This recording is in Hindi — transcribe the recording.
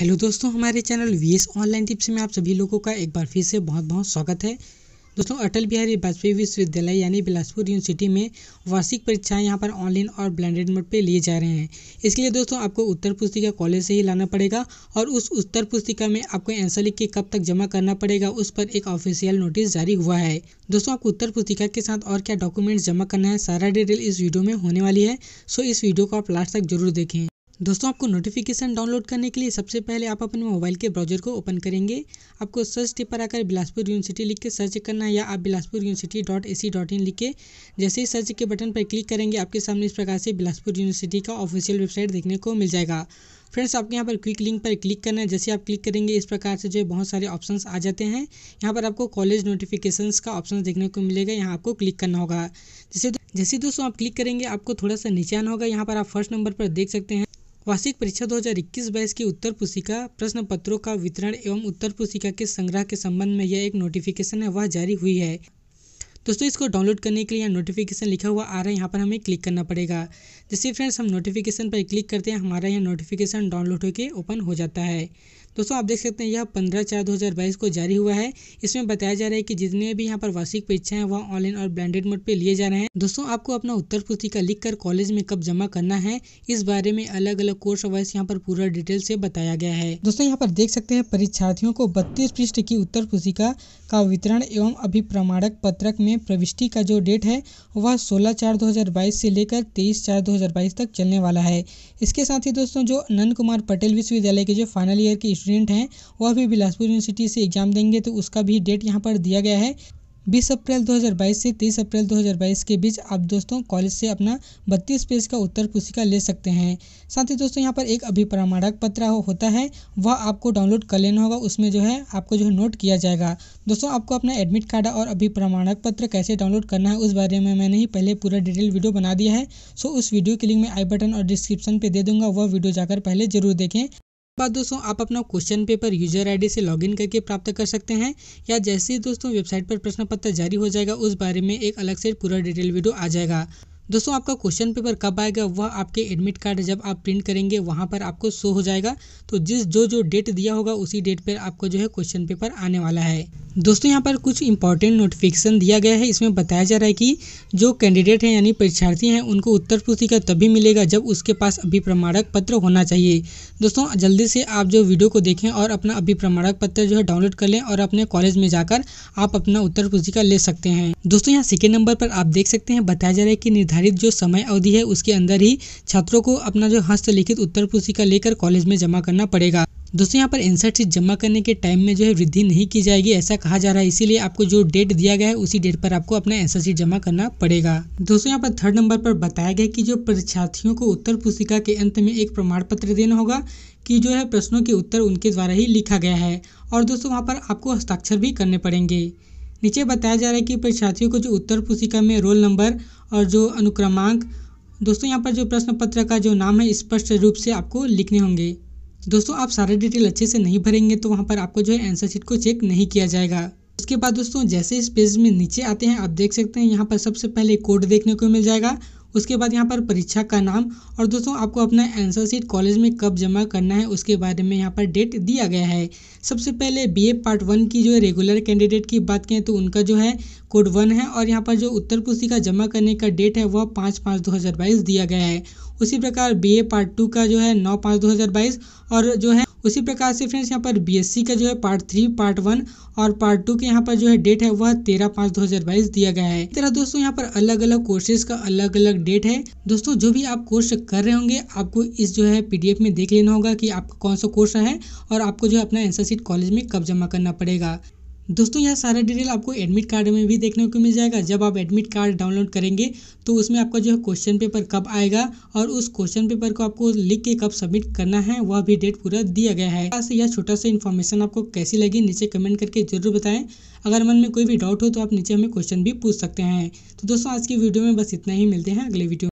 हेलो दोस्तों हमारे channel V S online tips में आप सभी लोगों का एक बार फिर से बहुत बहुत स्वागत है दोस्तों अटल बिहारी वाजपेयी विश्वविद्यालय यानी बिलासपुर यूनिवर्सिटी में वार्षिक परीक्षाएं यहां पर ऑनलाइन और ब्लेंडेड मोड पे लिए जा रहे हैं इसके लिए दोस्तों आपको उत्तर पुस्तिका कॉलेज से ही लाना पड़ेगा और उस उत्तर पुस्तिका में आपको आंसर लिख के कब तक जमा करना पड़ेगा उस पर एक ऑफिशियल नोटिस जारी हुआ है दोस्तों आपको उत्तर पुस्तिका के साथ और क्या डॉक्यूमेंट्स जमा करना है सारा डिटेल इस वीडियो में होने वाली है सो इस वीडियो को आप लास्ट तक जरूर देखें दोस्तों आपको नोटिफिकेशन डाउनलोड करने के लिए सबसे पहले आप अपने मोबाइल के ब्राउजर को ओपन करेंगे आपको सर्च टिप पर आकर बिलासपुर यूनिवर्सिटी लिख के सर्च करना है या आप Bilaspur university dot A C dot in लिख के जैसे ही सर्च के बटन पर क्लिक करेंगे आपके सामने इस प्रकार से बिलासपुर यूनिवर्सिटी का ऑफिशियल वेबसाइट देखने को मिल जाएगा फ्रेंड्स आपके यहाँ पर क्विक लिंक पर क्लिक करना है जैसे आप क्लिक करेंगे इस प्रकार से जो है बहुत सारे ऑप्शन आ जाते हैं यहाँ पर आपको कॉलेज नोटिफिकेशंस का ऑप्शन देखने को मिलेगा यहाँ आपको क्लिक करना होगा जैसे जैसे दोस्तों आप क्लिक करेंगे आपको थोड़ा सा नीचे आना होगा यहाँ पर आप फर्स्ट नंबर पर देख सकते हैं वार्षिक परीक्षा 2021-22 की उत्तर पुस्तिका प्रश्न पत्रों का वितरण एवं उत्तर पुस्तिका के संग्रह के संबंध में यह एक नोटिफिकेशन है वह जारी हुई है दोस्तों इसको डाउनलोड करने के लिए यहाँ नोटिफिकेशन लिखा हुआ आ रहा है यहाँ पर हमें क्लिक करना पड़ेगा जैसे फ्रेंड्स हम नोटिफिकेशन पर क्लिक करते हैं हमारा यहाँ नोटिफिकेशन डाउनलोड होकर ओपन हो जाता है दोस्तों आप देख सकते हैं यह पंद्रह चार दो हज़ार बाईस को जारी हुआ है इसमें बताया जा रहा है कि जितने भी यहाँ पर वार्षिक परीक्षाएं हैं वह ऑनलाइन और ब्रांडेड मोड पे लिए जा रहे हैं दोस्तों आपको अपना उत्तर पुस्तिका लिख कर कॉलेज में कब जमा करना है इस बारे में अलग अलग कोर्स वाइज यहाँ पर पूरा डिटेल से बताया गया है दोस्तों यहाँ पर देख सकते हैं परीक्षार्थियों को बत्तीस पृष्ठ की उत्तर पुस्तिका का वितरण एवं अभिप्रमाणक पत्रक में प्रविष्टि का जो डेट है वह सोलह चार दो हज़ार बाईस से लेकर तेईस चार दो हज़ार बाईस तक चलने वाला है इसके साथ ही दोस्तों जो नंद कुमार पटेल विश्वविद्यालय के जो फाइनल ईयर के स्टूडेंट हैं वह भी बिलासपुर यूनिवर्सिटी से एग्ज़ाम देंगे तो उसका भी डेट यहाँ पर दिया गया है 20 अप्रैल 2022 से 30 अप्रैल 2022 के बीच आप दोस्तों कॉलेज से अपना 32 पेज का उत्तर पुस्तिका ले सकते हैं साथ ही दोस्तों यहाँ पर एक अभिप्रमाणक पत्र हो, होता है वह आपको डाउनलोड कर लेना होगा उसमें जो है आपको जो है नोट किया जाएगा दोस्तों आपको अपना एडमिट कार्ड और अभिप्रमाणक पत्र कैसे डाउनलोड करना है उस बारे में मैंने ही पहले पूरा डिटेल वीडियो बना दिया है सो उस वीडियो के लिंक मैं आई बटन और डिस्क्रिप्शन पर दे दूंगा वह वीडियो जाकर पहले जरूर देखें बाद दोस्तों आप अपना क्वेश्चन पेपर यूजर आईडी से लॉगिन करके प्राप्त कर सकते हैं या जैसे ही दोस्तों वेबसाइट पर प्रश्न पत्र जारी हो जाएगा उस बारे में एक अलग से पूरा डिटेल वीडियो आ जाएगा दोस्तों आपका क्वेश्चन पेपर कब आएगा वह आपके एडमिट कार्ड जब आप प्रिंट करेंगे वहाँ पर आपको शो हो जाएगा तो जिस जो जो डेट दिया होगा उसी डेट पर आपको जो है क्वेश्चन पेपर आने वाला है दोस्तों यहाँ पर कुछ इंपॉर्टेंट नोटिफिकेशन दिया गया है इसमें बताया जा रहा है कि जो कैंडिडेट हैं यानी परीक्षार्थी हैं उनको उत्तर पुस्तिका तभी मिलेगा जब उसके पास अभी प्रमाणक पत्र होना चाहिए दोस्तों जल्दी से आप जो वीडियो को देखें और अपना अभी प्रमाणक पत्र जो है डाउनलोड कर लें और अपने कॉलेज में जाकर आप अपना उत्तर पुस्तिका ले सकते हैं दोस्तों यहाँ सेकेंड नंबर पर आप देख सकते हैं बताया जा रहा है कि निर्धारित निर्धारित जो समय अवधि है उसके अंदर ही छात्रों को अपना जो हस्तलिखित उत्तर पुस्तिका लेकर कॉलेज में जमा करना पड़ेगा दोस्तों यहाँ पर एंसर शीट जमा करने के टाइम में जो है वृद्धि नहीं की जाएगी ऐसा कहा जा रहा है इसीलिए आपको जो डेट दिया गया है उसी डेट पर आपको अपना एंसर शीट जमा करना पड़ेगा दोस्तों यहाँ पर थर्ड नंबर पर बताया गया कि जो परीक्षार्थियों को उत्तर पुस्तिका के अंत में एक प्रमाण पत्र देना होगा कि जो है प्रश्नों के उत्तर उनके द्वारा ही लिखा गया है और दोस्तों वहाँ पर आपको हस्ताक्षर भी करने पड़ेंगे नीचे बताया जा रहा है कि परीक्षार्थियों को जो उत्तर पुस्तिका में रोल नंबर और जो अनुक्रमांक दोस्तों यहाँ पर जो प्रश्न पत्र का जो नाम है स्पष्ट रूप से आपको लिखने होंगे दोस्तों आप सारे डिटेल अच्छे से नहीं भरेंगे तो वहाँ पर आपको जो है आंसर शीट को चेक नहीं किया जाएगा उसके बाद दोस्तों जैसे इस पेज में नीचे आते हैं आप देख सकते हैं यहाँ पर सबसे पहले कोड देखने को मिल जाएगा उसके बाद यहाँ पर परीक्षा का नाम और दोस्तों आपको अपना आंसर शीट कॉलेज में कब जमा करना है उसके बारे में यहाँ पर डेट दिया गया है सबसे पहले बी पार्ट वन की जो है रेगुलर कैंडिडेट की बात करें तो उनका जो है कोड वन है और यहाँ पर जो उत्तर पुस्तिका जमा करने का डेट है वह पाँच पाँच दो दिया गया है उसी प्रकार बी पार्ट टू का जो है नौ पाँच दो और जो है उसी प्रकार से फ्रेंड्स यहाँ पर बीएससी का जो है पार्ट थ्री पार्ट वन और पार्ट टू के यहाँ पर जो है डेट है वह तेरह पांच दो हजार बाईस दिया गया है तरह दोस्तों यहाँ पर अलग अलग कोर्सेज का अलग अलग डेट है दोस्तों जो भी आप कोर्स कर रहे होंगे आपको इस जो है पीडीएफ में देख लेना होगा की आपका कौन सा कोर्स है और आपको जो है अपना एनसीसीट कॉलेज में कब जमा करना पड़ेगा दोस्तों यह सारा डिटेल आपको एडमिट कार्ड में भी देखने को मिल जाएगा जब आप एडमिट कार्ड डाउनलोड करेंगे तो उसमें आपका जो है क्वेश्चन पेपर कब आएगा और उस क्वेश्चन पेपर को आपको लिख के कब सबमिट करना है वह भी डेट पूरा दिया गया है यह छोटा सा इन्फॉर्मेशन आपको कैसी लगी नीचे कमेंट करके जरूर बताएं अगर मन में कोई भी डाउट हो तो आप नीचे हमें क्वेश्चन भी पूछ सकते हैं तो दोस्तों आज की वीडियो में बस इतना ही मिलते हैं अगले वीडियो